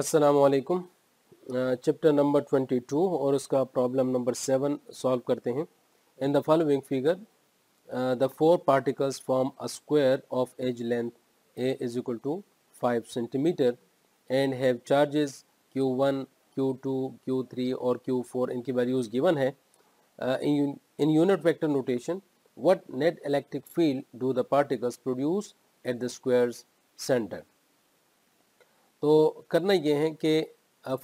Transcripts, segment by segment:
Aslam chapter number twenty two और उसका problem number seven solve करते हैं in the following figure the four particles form a square of edge length a is equal to five centimetre and have charges Q1, Q2, Q3 और Q4 इनकी values given है in unit vector notation what net electric field do the particles produce at the square's centre तो करना ये है कि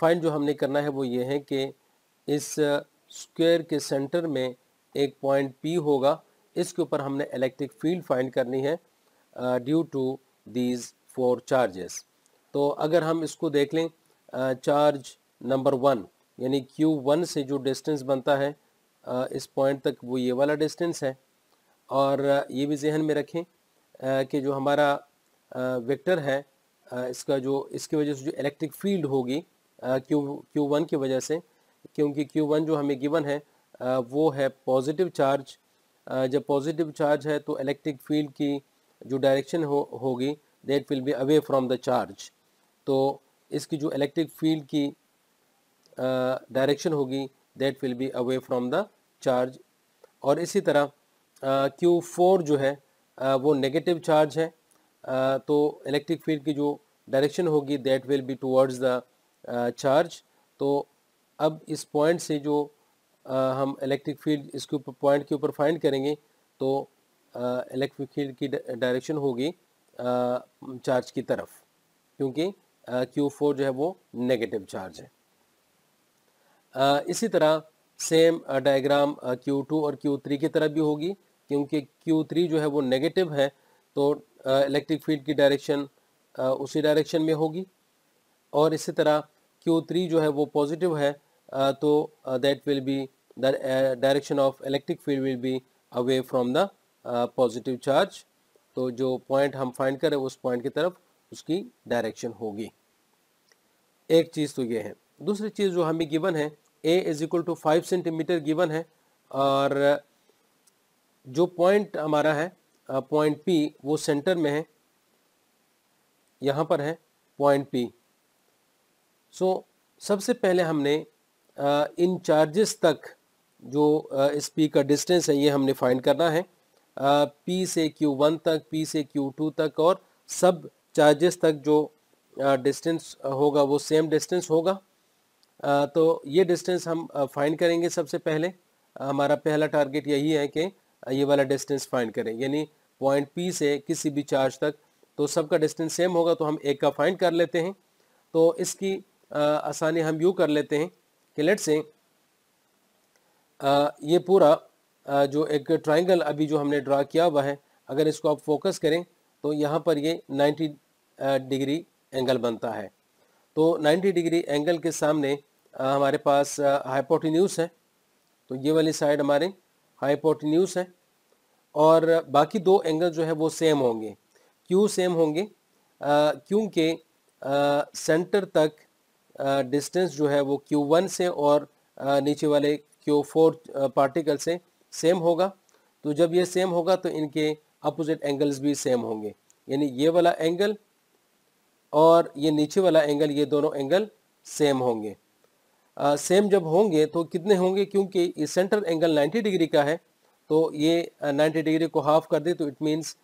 find जो हमने करना है वो ये है कि इस स्क्वायर के सेंटर में एक पॉइंट पी होगा इसके ऊपर हमने इलेक्ट्रिक फील्ड फाइंड करनी है due to these four charges तो अगर हम इसको देख लें चार्ज नंबर वन यानी क्यू वन से जो डिस्टेंस बनता है इस पॉइंट तक वो ये वाला डिस्टेंस है और ये भी जहन में रखें कि जो हमारा आ, वेक्टर है इसका जो इसकी वजह से जो इलेक्ट्रिक फील्ड होगी क्यू क्यू वन की वजह से क्योंकि क्यू वन जो हमें गिवन है वो है पॉजिटिव चार्ज जब पॉजिटिव चार्ज है तो इलेक्ट्रिक फील्ड की जो डायरेक्शन हो होगी that will be away from the charge तो इसकी जो इलेक्ट्रिक फील्ड की डायरेक्शन होगी that will be away from the charge और इसी तरह क्यू फोर जो है uh, वो नेगेटिव चार्ज है तो इलेक्ट्रिक फील्ड की जो डायरेक्शन होगी that will be towards the charge तो अब इस पॉइंट से जो आ, हम इलेक्ट्रिक फील्ड इसके ऊपर पॉइंट के ऊपर फाइंड करेंगे तो इलेक्ट्रिक फील्ड की डायरेक्शन होगी चार्ज की तरफ क्योंकि क्यू फोर जो है वो नेगेटिव चार्ज है आ, इसी तरह सेम डायग्राम क्यू टू और क्यू थ्री की तरफ भी होगी क्योंकि क्यू थ्री जो है वो नेगेटिव है तो इलेक्ट्रिक फील्ड की डायरेक्शन उसी डायरेक्शन में होगी और इसी तरह Q3 जो है वो पॉजिटिव है तो that will be direction of electric field will be away from the positive charge तो जो पॉइंट हम फाइंड करें उस पॉइंट की तरफ उसकी डायरेक्शन होगी एक चीज़ तो ये है दूसरी चीज़ जो हमें गिवन है a is equal to five centimetre given है और जो पॉइंट हमारा है पॉइंट पी वो सेंटर में है यहाँ पर है पॉइंट पी सो सबसे पहले हमने आ, इन चार्जेस तक जो आ, इस पी का डिस्टेंस है ये हमने फाइंड करना है आ, पी से क्यू वन तक पी से क्यू टू तक और सब चार्जेस तक जो डिस्टेंस होगा वो सेम डिस्टेंस होगा तो ये डिस्टेंस हम फाइंड करेंगे सबसे पहले हमारा पहला टारगेट यही है कि ये वाला डिस्टेंस फाइंड करें यानी पॉइंट पी से किसी भी चार्ज तक तो सबका डिस्टेंस सेम होगा तो हम एक का फाइंड कर लेते हैं तो इसकी आ, आसानी हम यू कर लेते हैं कि लेट से आ, ये पूरा आ, जो एक ट्राइंगल अभी जो हमने ड्रा किया हुआ है अगर इसको आप फोकस करें तो यहाँ पर ये 90 डिग्री एंगल बनता है तो 90 डिग्री एंगल के सामने हमारे पास हाइपोटिन्यूस है तो ये वाली साइड हमारे न्यूज़ है और बाकी दो एंगल जो है वो सेम होंगे क्यों सेम होंगे क्योंकि सेंटर तक डिस्टेंस जो है वो Q1 से और आ, नीचे वाले Q4 पार्टिकल से सेम होगा तो जब ये सेम होगा तो इनके अपोजिट एंगल्स भी सेम होंगे यानी ये वाला एंगल और ये नीचे वाला एंगल ये दोनों एंगल सेम होंगे सेम जब होंगे तो कितने होंगे क्योंकि ये सेंटर एंगल 90 डिग्री का है तो ये 90 डिग्री को हाफ कर दे तो इट मीन्स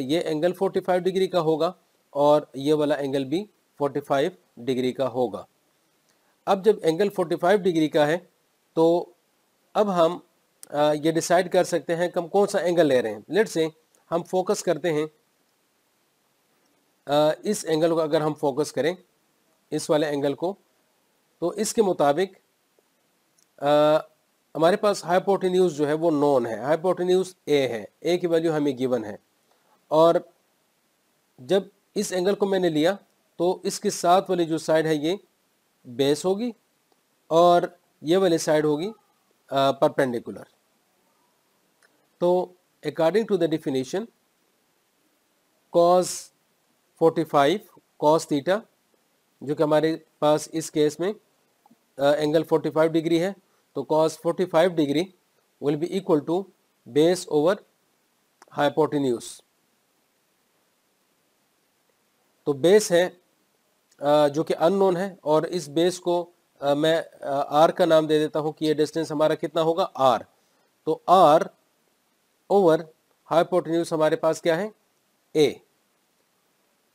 ये एंगल 45 डिग्री का होगा और ये वाला एंगल भी 45 डिग्री का होगा अब जब एंगल 45 डिग्री का है तो अब हम ये डिसाइड कर सकते हैं कि हम कौन सा एंगल ले रहे हैं लेट से हम फोकस करते हैं इस एंगल को अगर हम फोकस करें इस वाले एंगल को तो इसके मुताबिक हमारे पास हाइपोटिन्यूज जो है वो नॉन है हाइपोटिन्यूज ए है ए की वैल्यू हमें गिवन है और जब इस एंगल को मैंने लिया तो इसके साथ वाली जो साइड है ये बेस होगी और ये वाली साइड होगी परपेंडिकुलर तो according to the definition cos 45 cos theta जो कि हमारे पास इस केस में एंगल 45 डिग्री है तो cos 45 degree will be equal to base over hypotenuse तो बेस है जो कि अननोन है और इस बेस को मैं आर का नाम दे देता हूं कि ये डिस्टेंस हमारा कितना होगा आर तो आर ओवर हाइपोटिन्यूस हमारे पास क्या है ए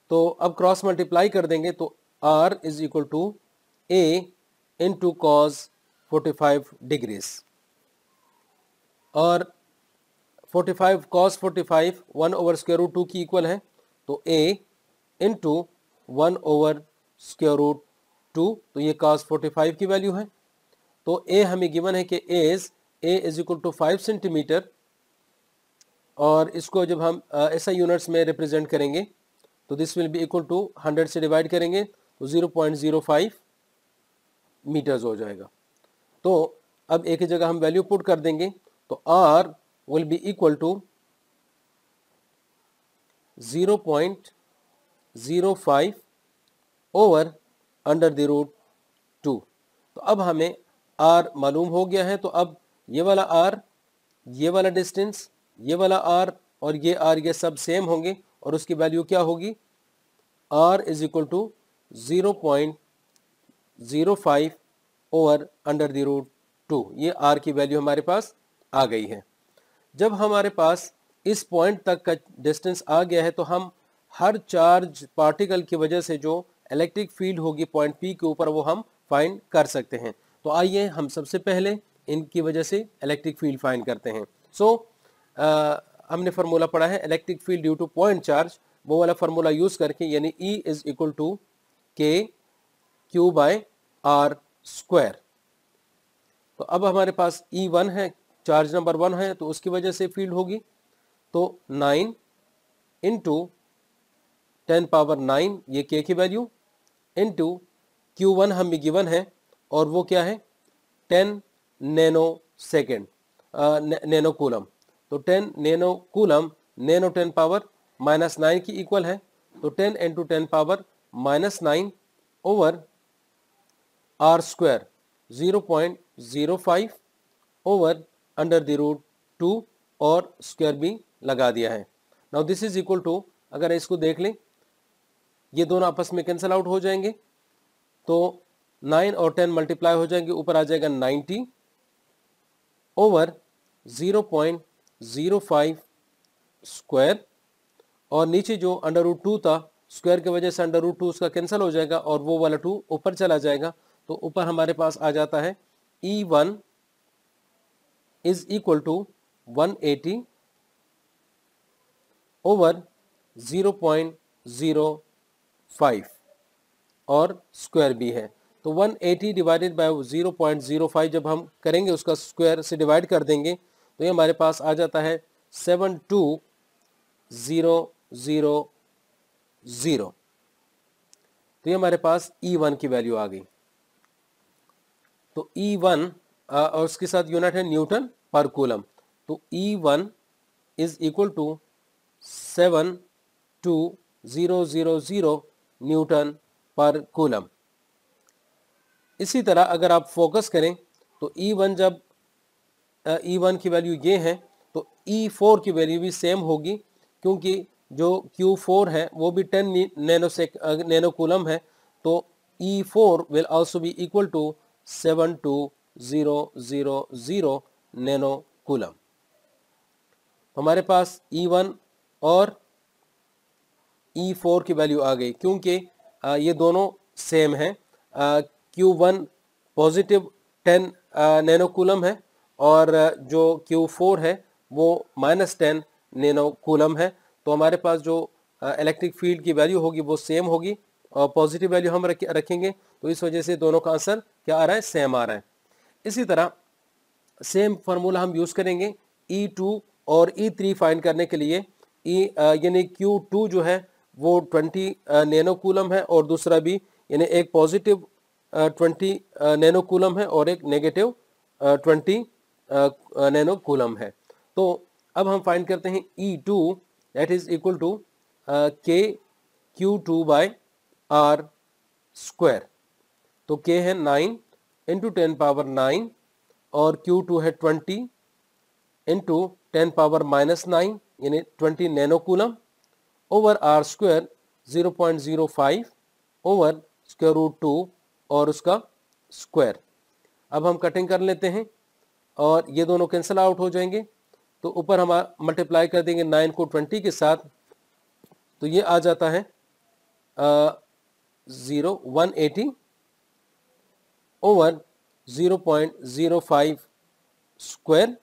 तो अब क्रॉस मल्टीप्लाई कर देंगे तो R is equal to A into cos 45 degrees और 45 cos 45 1 over square root two की इक्वल है तो A into one over square root two तो ये cos 45 की वैल्यू है तो ए हमें गिवन है कि a is a is equal to five centimetre और इसको जब हम ऐसा यूनिट्स में रिप्रेजेंट करेंगे तो this will be equal to hundred से डिवाइड करेंगे तो zero point zero five metres हो जाएगा तो अब एक ही जगह हम वैल्यू पुट कर देंगे तो R will be equal to zero point zero five over under the root two तो अब हमें आर मालूम हो गया है तो अब ये वाला आर ये वाला डिस्टेंस ये वाला आर और ये आर ये सब सेम होंगे और उसकी वैल्यू क्या होगी R is equal to zero point zero five over under the root two ये आर की वैल्यू हमारे पास आ गई है जब हमारे पास इस पॉइंट तक का डिस्टेंस आ गया है तो हम हर चार्ज पार्टिकल की वजह से जो इलेक्ट्रिक फील्ड होगी पॉइंट पी के ऊपर वो हम फाइंड कर सकते हैं तो आइए हम सबसे पहले इनकी वजह से इलेक्ट्रिक फील्ड फाइंड करते हैं सो so, हमने फार्मूला पढ़ा है electric field due to point charge वो वाला फार्मूला यूज़ करके यानी E is equal to K Q by R square तो अब हमारे पास ई e वन है चार्ज नंबर वन है तो उसकी वजह से फील्ड होगी तो nine into ten power nine ये के की वैल्यू इंटू क्यू वन हमें गिवन है और वो क्या है ten nano second nano coulomb तो ten nano coulomb nano ten power minus nine की इक्वल है तो ten into ten power minus nine over R square zero point zero five over under the root two और square भी लगा दिया है now this is equal to अगर इसको देख लें ये दोनों आपस में कैंसिल आउट हो जाएंगे तो नाइन और टेन मल्टीप्लाई हो जाएंगे ऊपर आ जाएगा 90 over zero zero point five square और नीचे जो अंडर रूट टू था स्क्वायर की वजह से अंडर रूट टू उसका कैंसिल हो जाएगा और वो वाला टू ऊपर चला जाएगा तो ऊपर हमारे पास आ जाता है E one is equal to one eighty over zero point zero five और स्क्वायर भी है तो 180 डिवाइडेड बाय 0.05 जब हम करेंगे उसका स्क्वायर से डिवाइड कर देंगे तो ये हमारे पास आ जाता है 72000 तो ये हमारे पास E1 की वैल्यू आ गई तो ई e वन और उसके साथ यूनिट है न्यूटन पर कूलम तो E one is equal to seven two zero zero zero newton per coulomb इसी तरह अगर आप फोकस करें तो ई e वन जब ई वन e की वैल्यू ये है तो ई फोर की वैल्यू भी सेम होगी क्योंकि जो क्यू फोर है वो भी ten nano sec nano coulomb है तो E four will also be equal to seven two zero zero zero nano coulomb हमारे पास ई e वन और ई e फोर की वैल्यू आ गई क्योंकि ये दोनों सेम हैं क्यू वन पॉजिटिव टेन नैनोकूलम है और जो क्यू फोर है वो माइनस टेन कूलम है तो हमारे पास जो इलेक्ट्रिक फील्ड की वैल्यू होगी वो सेम होगी और पॉजिटिव वैल्यू हम रखेंगे तो इस वजह से दोनों का आंसर क्या आ रहा है सेम आ रहा है इसी तरह सेम फार्मूला हम यूज़ करेंगे ई e टू और ई थ्री फाइंड करने के लिए E यानी क्यू टू जो है वो ट्वेंटी नैनोकूलम है और दूसरा भी यानी एक पॉजिटिव ट्वेंटी नैनोकूलम है और एक नेगेटिव ट्वेंटी नैनोकूलम है तो अब हम फाइंड करते हैं E two that is equal to K Q two by R square तो के है nine into ten power nine और क्यू टू है twenty into ten power minus nine यानी twenty nanocoulomb over R square zero point zero five over square root two और उसका square अब हम cutting कर लेते हैं और ये दोनों कैंसिल आउट हो जाएंगे तो ऊपर हम मल्टीप्लाई कर देंगे नाइन को ट्वेंटी के साथ तो ये आ जाता है zero one eighty over 0.05 square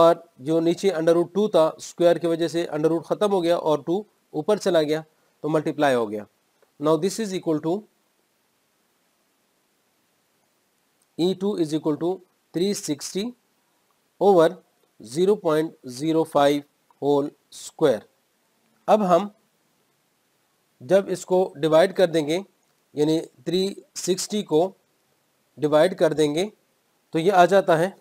और जो नीचे अंडर रूट टू था स्क्वायर की वजह से अंडर रूट ख़त्म हो गया और टू ऊपर चला गया तो मल्टीप्लाई हो गया now this is equal to E two is equal to three sixty over zero point zero five whole square अब हम जब इसको डिवाइड कर देंगे यानी थ्री सिक्सटी को डिवाइड कर देंगे तो ये आ जाता है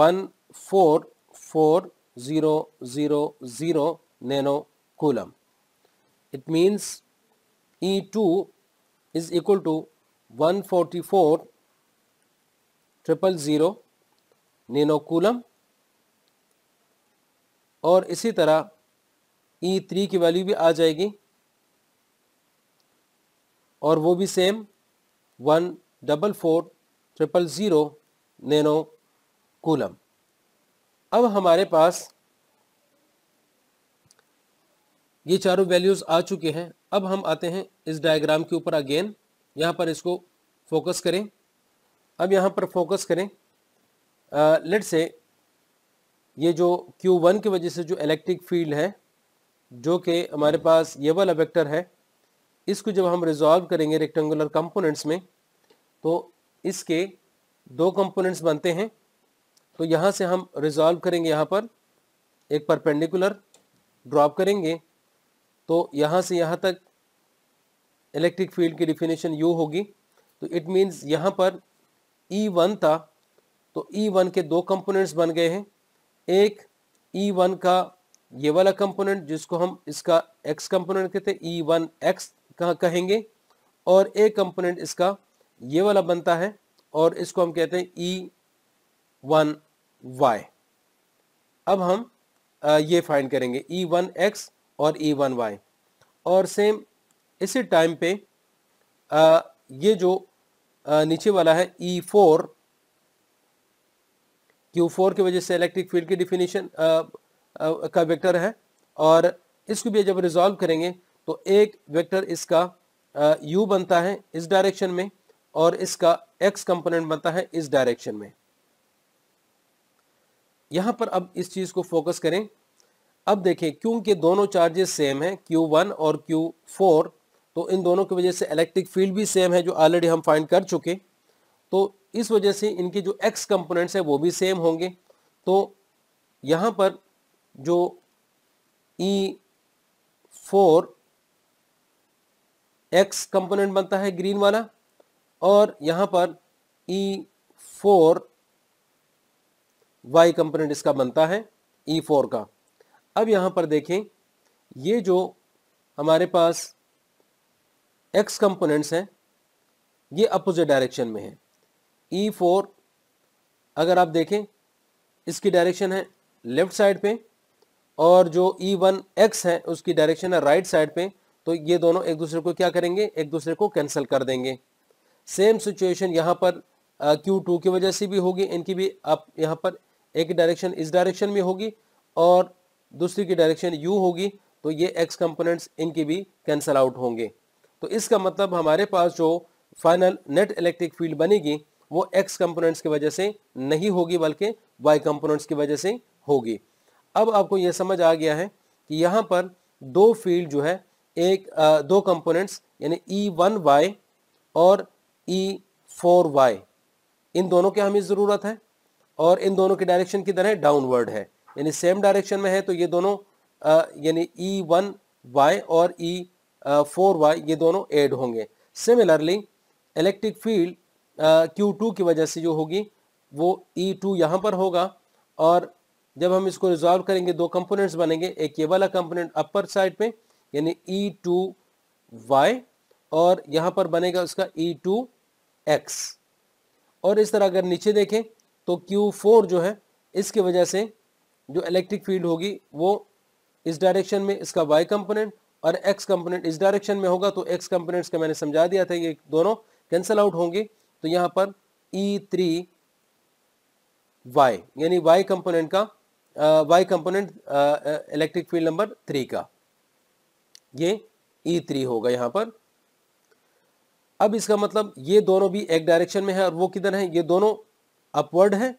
one four four zero zero zero nano coulomb it means E two is equal to one forty four triple zero nano coulomb और इसी तरह ई e थ्री की वैल्यू भी आ जाएगी और वो भी same one double four triple zero nano coulomb अब हमारे पास ये चारों वैल्यूज़ आ चुके हैं अब हम आते हैं इस डायग्राम के ऊपर अगेन यहाँ पर इसको फोकस करें अब यहाँ पर फोकस करें लेट से ये जो Q1 की वजह से जो इलेक्ट्रिक फील्ड है जो कि हमारे पास ये वाला वेक्टर है इसको जब हम रिजॉल्व करेंगे रेक्टेंगुलर कंपोनेंट्स में तो इसके दो कंपोनेंट्स बनते हैं तो यहाँ से हम रिजॉल्व करेंगे यहाँ पर एक परपेंडिकुलर ड्रॉप करेंगे तो यहाँ से यहाँ तक इलेक्ट्रिक फील्ड की डिफिनेशन यू होगी तो इट मीन्स यहाँ पर ई e वन था तो ई e वन के दो कंपोनेंट्स बन गए हैं एक ई e वन का ये वाला कंपोनेंट जिसको हम इसका एक्स कंपोनेंट कहते हैं ई वन एक्स कहेंगे और एक कंपोनेंट इसका ये वाला बनता है और इसको हम कहते हैं ई वन वाई अब हम ये फाइंड करेंगे ई वन एक्स और ई वन वाई और सेम इसी टाइम पे ये जो नीचे वाला है ई फोर क्यू फोर की वजह से इलेक्ट्रिक फील्ड की डिफिनीशन का वेक्टर है और इसको भी जब रिजॉल्व करेंगे तो एक वेक्टर इसका यू बनता है इस डायरेक्शन में और इसका एक्स कंपोनेंट बनता है इस डायरेक्शन में यहां पर अब इस चीज़ को फोकस करें अब देखें क्योंकि दोनों चार्जेस सेम हैं Q1 और Q4 तो इन दोनों की वजह से इलेक्ट्रिक फील्ड भी सेम है जो ऑलरेडी हम फाइंड कर चुके तो इस वजह से इनके जो एक्स कंपोनेंट्स हैं वो भी सेम होंगे तो यहां पर जो ई फोर एक्स कंपोनेंट बनता है ग्रीन वाला और यहाँ पर ई फोर वाई कंपोनेंट इसका बनता है ई e फोर का अब यहां पर देखें ये जो हमारे पास एक्स कंपोनेंट्स हैं ये अपोजिट डायरेक्शन में है ई फोर अगर आप देखें इसकी डायरेक्शन है लेफ्ट साइड पे और जो ई वन एक्स है उसकी डायरेक्शन है राइट साइड पे तो ये दोनों एक दूसरे को क्या करेंगे एक दूसरे को कैंसिल कर देंगे सेम सिचुएशन यहाँ पर क्यू टू की वजह से भी होगी इनकी भी आप यहाँ पर एक डायरेक्शन इस डायरेक्शन में होगी और दूसरी की डायरेक्शन यू होगी तो ये एक्स कंपोनेंट्स इनकी भी कैंसल आउट होंगे तो इसका मतलब हमारे पास जो फाइनल नेट इलेक्ट्रिक फील्ड बनेगी वो एक्स कंपोनेंट्स की वजह से नहीं होगी बल्कि वाई कंपोनेंट्स की वजह से होगी अब आपको ये समझ आ गया है कि यहाँ पर दो फील्ड जो है एक आ, दो कंपोनेंट्स यानी ई वन वाई और ई फोर वाई इन दोनों की हमें ज़रूरत है और इन दोनों की डायरेक्शन की तरह डाउनवर्ड है यानी सेम डायरेक्शन में है तो ये दोनों यानी ई वन वाई और ई फोर वाई ये दोनों ऐड होंगे similarly electric field Q two की वजह से जो होगी वो ई e टू यहाँ पर होगा और जब हम इसको रिजॉल्व करेंगे दो कंपोनेंट्स बनेंगे एक ये वाला कंपोनेंट अपर साइड पे यानी ई टू वाई और यहाँ पर बनेगा उसका ई e टू एक्स और इस तरह अगर नीचे देखें तो क्यू फोर जो है इसके वजह से जो इलेक्ट्रिक फील्ड होगी वो इस डायरेक्शन में इसका वाई कंपोनेंट और एक्स कंपोनेंट इस डायरेक्शन में होगा तो एक्स कंपोनेंट्स का मैंने समझा दिया था ये दोनों कैंसिल आउट होंगे तो यहाँ पर ई थ्री वाई यानी वाई कंपोनेंट का Y component electric field number three का ये ई e थ्री होगा यहाँ पर अब इसका मतलब ये दोनों भी एक डायरेक्शन में है और वो किधर है ये दोनों अपवर्ड है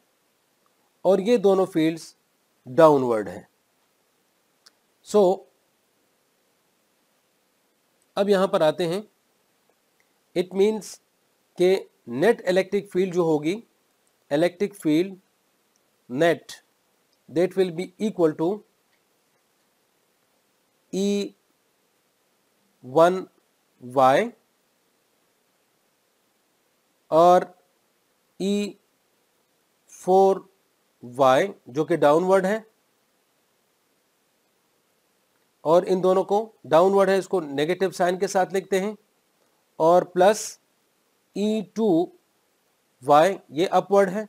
और ये दोनों फील्ड्स डाउनवर्ड हैं सो so, अब यहां पर आते हैं इट मीन्स के नेट इलेक्ट्रिक फील्ड जो होगी electric field net will be equal to E one Y और ई फोर वाई जो कि डाउनवर्ड है और इन दोनों को डाउनवर्ड है इसको नेगेटिव साइन के साथ लिखते हैं और प्लस ई टू वाई ये अपवर्ड है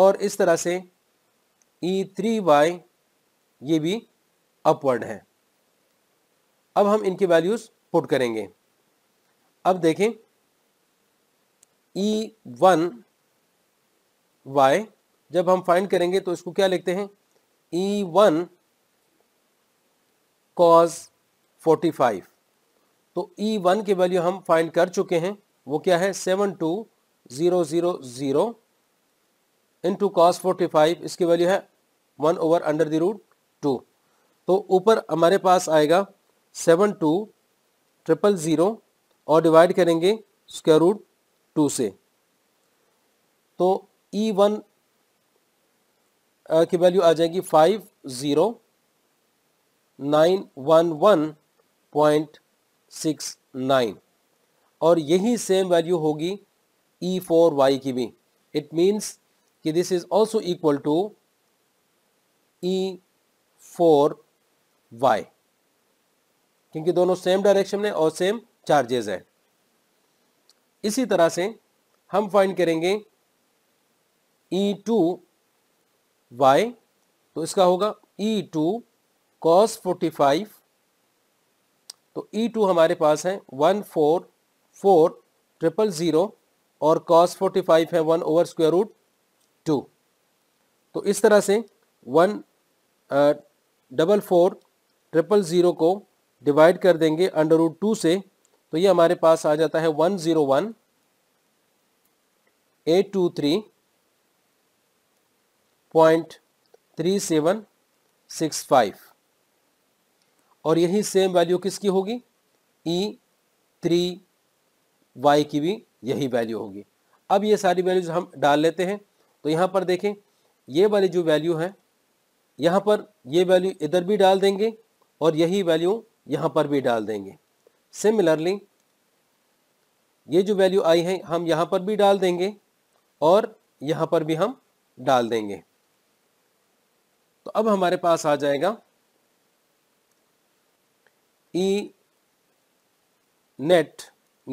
और इस तरह से ई थ्री वाई ये भी अपवर्ड है अब हम इनकी वैल्यूज़ पुट करेंगे अब देखें ई वन वाई जब हम फाइंड करेंगे तो इसको क्या लिखते हैं E one cos forty five तो ई वन की वैल्यू हम फाइंड कर चुके हैं वो क्या है seven two zero zero zero into cos forty five इसकी वैल्यू है one over under the root two तो ऊपर हमारे पास आएगा सेवन टू ट्रिपल ज़ीरो और डिवाइड करेंगे स्क्वायर रूट टू से तो ई e वन की वैल्यू आ जाएगी five zero nine one one point six nine और यही सेम वैल्यू होगी ई फोर वाई की भी इट मीन्स कि this is also equal to E four Y क्योंकि दोनों सेम डायरेक्शन में और सेम चार्जेस है इसी तरह से हम फाइंड करेंगे ई टू वाई तो इसका होगा E two cos forty five तो ई e टू हमारे पास है one four four triple zero और कॉस फोर्टी फाइव है one over square root two तो इस तरह से one double four triple zero को डिवाइड कर देंगे अंडर रूट टू से तो ये हमारे पास आ जाता है one zero one eight two three point three seven six five और यही सेम वैल्यू किसकी होगी ई थ्री वाई की भी यही वैल्यू होगी अब ये सारी वैल्यूज हम डाल लेते हैं तो यहाँ पर देखें ये वाली जो वैल्यू है यहाँ पर ये वैल्यू इधर भी डाल देंगे और यही वैल्यू यहाँ पर भी डाल देंगे सिमिलरली ये जो वैल्यू आई है हम यहां पर भी डाल देंगे और यहां पर भी हम डाल देंगे तो अब हमारे पास आ जाएगा E net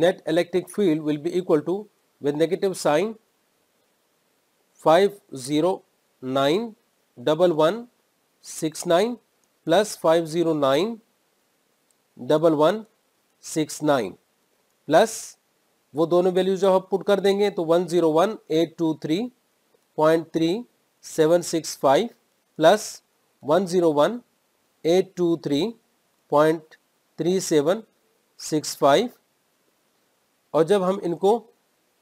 net electric field will be equal to with negative sign five zero nine double one six nine plus five zero nine double one six nine plus वो दोनों वैल्यू जब हम पुट कर देंगे तो one zero one eight two three point three seven six five plus one zero one eight two three point three seven six five और जब हम इनको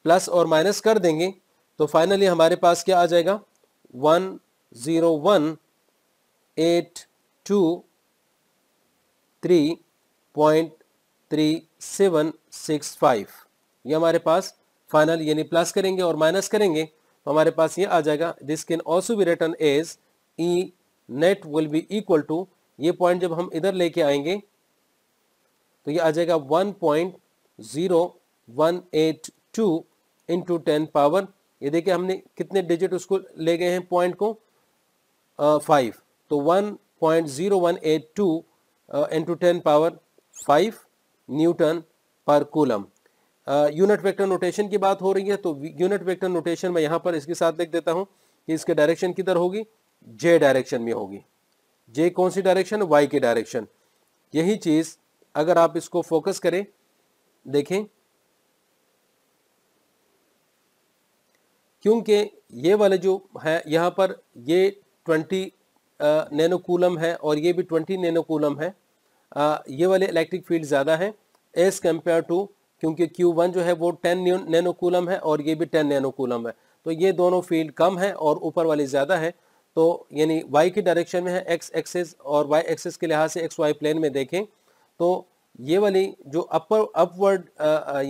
प्लस और माइनस कर देंगे तो फाइनली हमारे पास क्या आ जाएगा one zero one eight two three point three seven six five ये हमारे पास फाइनल यानी प्लस करेंगे और माइनस करेंगे तो हमारे पास ये आ जाएगा this can also be written as E net will be equal to ये पॉइंट जब हम इधर लेके आएंगे तो ये आ जाएगा one point zero one eight two into ten power ये देखिए हमने कितने डिजिट उसको ले गए हैं पॉइंट को फाइव uh, तो one point zero one eight two into ten power five newton per coulomb unit vector notation की बात हो रही है तो यूनिट वेक्टर नोटेशन मैं यहाँ पर इसके साथ लिख देता हूँ कि इसके डायरेक्शन किधर होगी जे डायरेक्शन में होगी जे कौन सी डायरेक्शन वाई के डायरेक्शन यही चीज़ अगर आप इसको फोकस करें देखें क्योंकि ये वाले जो है यहाँ पर ये ट्वेंटी नैनोकूलम है और ये भी ट्वेंटी नैनोकूलम है आ, ये वाले इलेक्ट्रिक फील्ड ज़्यादा है एज कम्पेयर टू क्योंकि Q1 जो है वो 10 नैनोकूलम है और ये भी 10 नैनोकूलम है तो ये दोनों फील्ड कम है और ऊपर वाली ज़्यादा है तो यानी y की डायरेक्शन में है x एक्सेस और y एक्सेस के लिहाज से एक्स वाई प्लेन में देखें तो ये वाली जो अपर अपवर्ड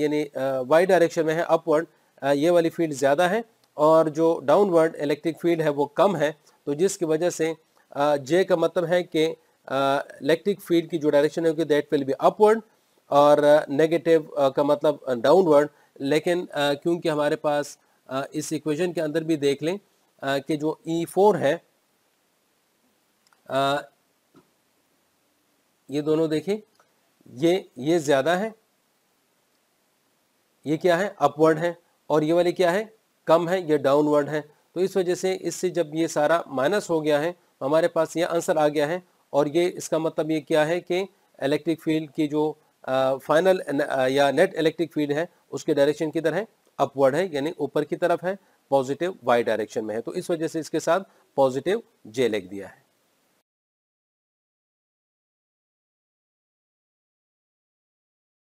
यानी वाई डायरेक्शन में है अपवर्ड ये वाली फील्ड ज़्यादा है और जो डाउनवर्ड इलेक्ट्रिक फील्ड है वो कम है तो जिसकी वजह से जे का मतलब है कि इलेक्ट्रिक फील्ड की जो डायरेक्शन होगी दैट विल बी अपवर्ड और नेगेटिव का मतलब डाउनवर्ड लेकिन क्योंकि हमारे पास इस इक्वेशन के अंदर भी देख लें कि जो ई e फोर है ये दोनों देखें ये ये ज़्यादा है ये क्या है अपवर्ड है और ये वाले क्या है कम है ये डाउनवर्ड है तो इस वजह से इससे जब ये सारा माइनस हो गया है हमारे पास ये आंसर आ गया है और ये इसका मतलब ये क्या है कि इलेक्ट्रिक फील्ड की जो फाइनल या नेट इलेक्ट्रिक फील्ड है उसके डायरेक्शन किधर है अपवर्ड है यानी ऊपर की तरफ है पॉजिटिव वाई डायरेक्शन में है तो इस वजह से इसके साथ पॉजिटिव जे लिख दिया है